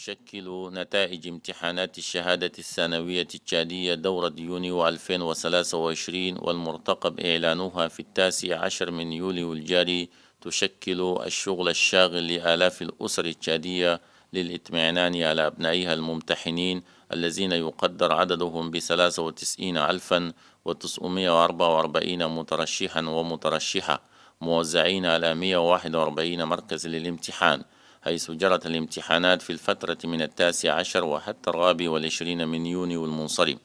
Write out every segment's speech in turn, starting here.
تشكل نتائج امتحانات الشهادة الثانوية التشادية دورة يونيو 2023 والمرتقب إعلانها في التاسع عشر من يوليو الجاري تشكل الشغل الشاغل لآلاف الأسر التشادية للإطمئنان على أبنائها الممتحنين الذين يقدر عددهم ب 93 ألفا و 944 مترشحا ومترشحة موزعين على 141 مركز للامتحان حيث جرت الامتحانات في الفترة من التاسع عشر وحتى الرابع والعشرين من يونيو المنصرم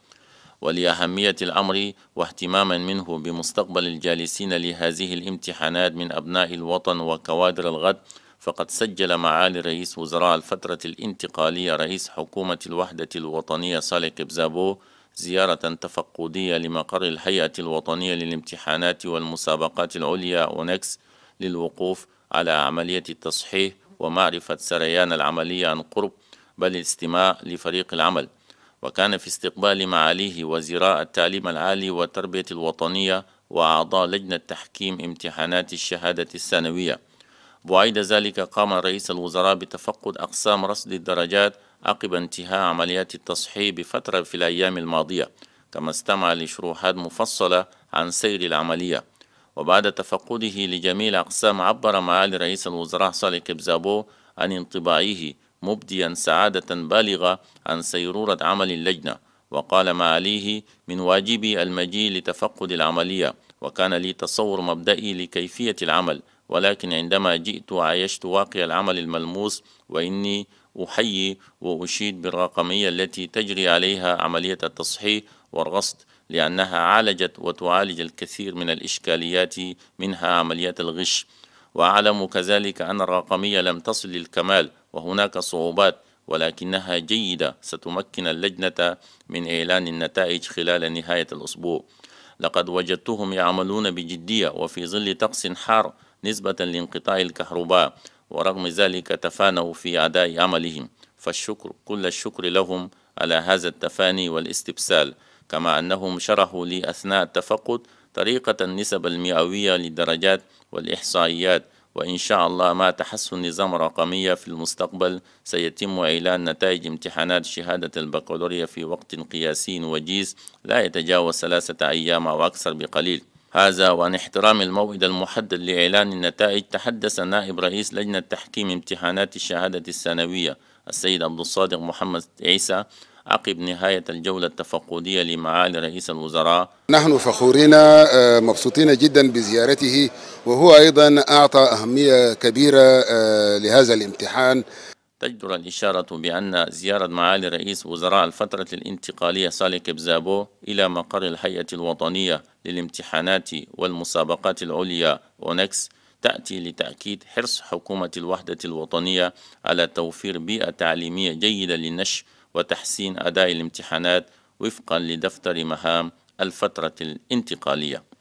ولأهمية الأمر واهتماما منه بمستقبل الجالسين لهذه الامتحانات من أبناء الوطن وكوادر الغد فقد سجل معالي رئيس وزراء الفترة الانتقالية رئيس حكومة الوحدة الوطنية صالح كبزابو زيارة تفقدية لمقر الهيئة الوطنية للامتحانات والمسابقات العليا أونكس للوقوف على عملية التصحيح ومعرفة سريان العملية عن قرب بل الاستماع لفريق العمل وكان في استقبال معاليه وزراء التعليم العالي والتربية الوطنية وأعضاء لجنة تحكيم امتحانات الشهادة الثانوية بعيد ذلك قام رئيس الوزراء بتفقد أقسام رصد الدرجات عقب انتهاء عمليات التصحيح بفترة في الأيام الماضية كما استمع لشروحات مفصلة عن سير العملية وبعد تفقده لجميع الأقسام عبر معالي رئيس الوزراء صالح كبزابو عن انطباعه مبديا سعادة بالغة عن سيرورة عمل اللجنة وقال معاليه من واجبي المجيء لتفقد العملية وكان لي تصور مبدئي لكيفية العمل ولكن عندما جئت عايشت واقع العمل الملموس وإني أحيي وأشيد بالرقمية التي تجري عليها عملية التصحيح والرصد لأنها عالجت وتعالج الكثير من الإشكاليات منها عمليات الغش وأعلم كذلك أن الرقمية لم تصل للكمال وهناك صعوبات ولكنها جيدة ستمكن اللجنة من إعلان النتائج خلال نهاية الأسبوع لقد وجدتهم يعملون بجدية وفي ظل طقس حار نسبة لانقطاع الكهرباء ورغم ذلك تفانوا في أداء عملهم فالشكر كل الشكر لهم على هذا التفاني والاستبسال كما أنهم شرحوا لي أثناء التفقد طريقة النسب المئوية للدرجات والإحصائيات وإن شاء الله ما تحسن نظام رقمية في المستقبل سيتم إعلان نتائج امتحانات شهادة البكالوريا في وقت قياسي وجيز لا يتجاوز ثلاثة أيام أو أكثر بقليل هذا وعن احترام الموعد المحدد لإعلان النتائج تحدث نائب رئيس لجنة تحكيم امتحانات الشهادة الثانوية السيد عبد الصادق محمد عيسى عقب نهاية الجولة التفقدية لمعالي رئيس الوزراء نحن فخورين آه، مبسوطين جدا بزيارته وهو أيضا أعطى أهمية كبيرة آه، لهذا الامتحان تجدر الإشارة بأن زيارة معالي رئيس وزراء الفترة الانتقالية سالي كبزابو إلى مقر الهيئة الوطنية للامتحانات والمسابقات العليا أونكس تأتي لتأكيد حرص حكومة الوحدة الوطنية على توفير بيئة تعليمية جيدة للنشر وتحسين أداء الامتحانات وفقا لدفتر مهام الفترة الانتقالية